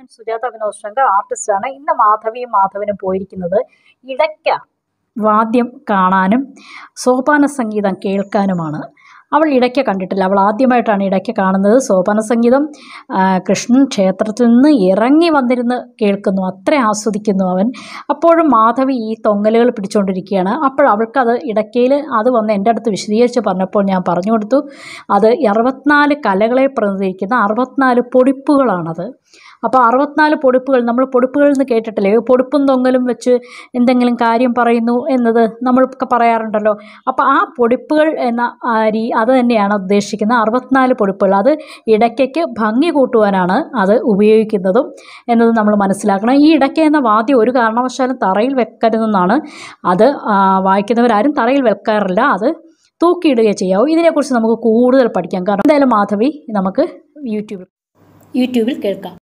ഞാൻ സുജാത വിനോദ് ശങ്കർ ആർട്ടിസ്റ്റാണ് ഇന്ന് മാധവിയും മാധവനും പോയിരിക്കുന്നത് ഇടയ്ക്ക വാദ്യം കാണാനും സോപാന സംഗീതം കേൾക്കാനുമാണ് അവൾ ഇടയ്ക്ക് കണ്ടിട്ടില്ല അവൾ ആദ്യമായിട്ടാണ് ഇടയ്ക്ക് കാണുന്നത് സോപാന സംഗീതം കൃഷ്ണൻ ക്ഷേത്രത്തിൽ നിന്ന് ഇറങ്ങി വന്നിരുന്ന് കേൾക്കുന്നു അത്ര ആസ്വദിക്കുന്നു അവൻ അപ്പോഴും മാധവി ഈ തൊങ്ങലുകൾ പിടിച്ചുകൊണ്ടിരിക്കുകയാണ് അപ്പോൾ അവൾക്കത് ഇടയ്ക്കയിൽ അത് വന്ന് എൻ്റെ അടുത്ത് വിശദീകരിച്ച് പറഞ്ഞപ്പോൾ ഞാൻ പറഞ്ഞു കൊടുത്തു അത് അറുപത്തിനാല് കലകളെ പ്രതിനിധീകരിക്കുന്ന അറുപത്തിനാല് പൊടിപ്പുകളാണത് അപ്പോൾ അറുപത്തിനാല് പൊടിപ്പുകൾ നമ്മൾ പൊടിപ്പുകളിൽ നിന്ന് കേട്ടിട്ടില്ലേ പൊടിപ്പും തൊങ്ങലും വെച്ച് എന്തെങ്കിലും കാര്യം പറയുന്നു എന്നത് നമ്മളൊക്കെ പറയാറുണ്ടല്ലോ അപ്പോൾ ആ പൊടിപ്പുകൾ എന്ന അത് തന്നെയാണ് ഉദ്ദേശിക്കുന്നത് അറുപത്തിനാല് പൊടിപ്പുകൾ അത് ഇടയ്ക്കയ്ക്ക് ഭംഗി കൂട്ടുവാനാണ് അത് ഉപയോഗിക്കുന്നതും എന്നത് നമ്മൾ മനസ്സിലാക്കണം ഈ ഇടയ്ക്ക എന്ന വാദ്യം ഒരു കാരണവശാലും തറയിൽ വെക്കരുതെന്നാണ് അത് വായിക്കുന്നവരാരും തറയിൽ വെക്കാറില്ല അത് തൂക്കിയിടുക ചെയ്യാവും ഇതിനെക്കുറിച്ച് നമുക്ക് കൂടുതൽ പഠിക്കാം കാരണം എന്തായാലും മാധവി നമുക്ക് യൂട്യൂബിൽ യൂട്യൂബിൽ കേൾക്കാം